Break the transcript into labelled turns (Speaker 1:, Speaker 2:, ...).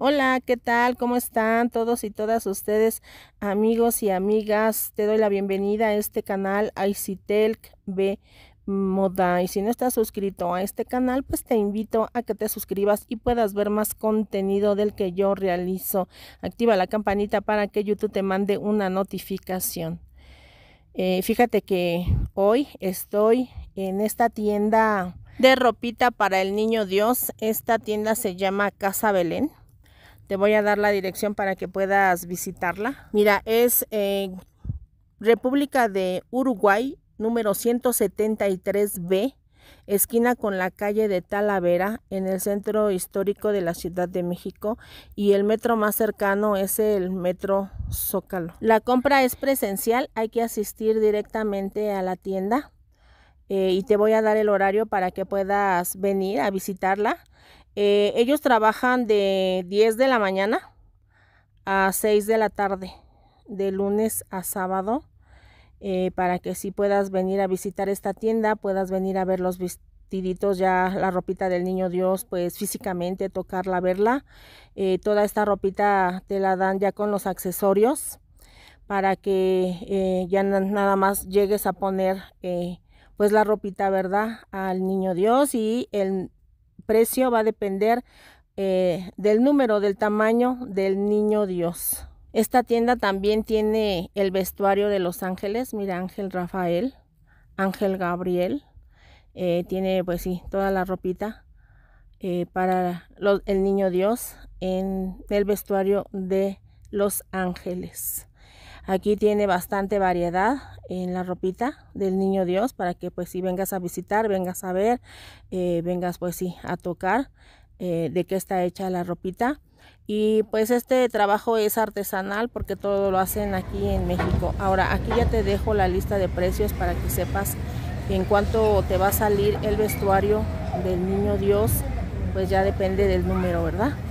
Speaker 1: Hola, ¿qué tal? ¿Cómo están todos y todas ustedes, amigos y amigas? Te doy la bienvenida a este canal ICTELC B Moda. Y si no estás suscrito a este canal, pues te invito a que te suscribas y puedas ver más contenido del que yo realizo. Activa la campanita para que YouTube te mande una notificación. Eh, fíjate que hoy estoy en esta tienda de ropita para el niño Dios. Esta tienda se llama Casa Belén te voy a dar la dirección para que puedas visitarla. Mira, es República de Uruguay, número 173B, esquina con la calle de Talavera, en el centro histórico de la Ciudad de México, y el metro más cercano es el metro Zócalo. La compra es presencial, hay que asistir directamente a la tienda eh, y te voy a dar el horario para que puedas venir a visitarla. Eh, ellos trabajan de 10 de la mañana a 6 de la tarde, de lunes a sábado, eh, para que si puedas venir a visitar esta tienda, puedas venir a ver los vestiditos, ya la ropita del niño Dios, pues físicamente tocarla, verla. Eh, toda esta ropita te la dan ya con los accesorios para que ya nada más llegues a poner pues la ropita, ¿verdad? Al niño Dios y el precio va a depender eh, del número, del tamaño del niño Dios. Esta tienda también tiene el vestuario de los ángeles. Mira, Ángel Rafael, Ángel Gabriel. Eh, tiene, pues sí, toda la ropita eh, para el niño Dios en el vestuario de los ángeles. Aquí tiene bastante variedad en la ropita del niño Dios para que pues si vengas a visitar, vengas a ver, eh, vengas pues sí a tocar eh, de qué está hecha la ropita. Y pues este trabajo es artesanal porque todo lo hacen aquí en México. Ahora aquí ya te dejo la lista de precios para que sepas en cuánto te va a salir el vestuario del niño Dios, pues ya depende del número, ¿verdad?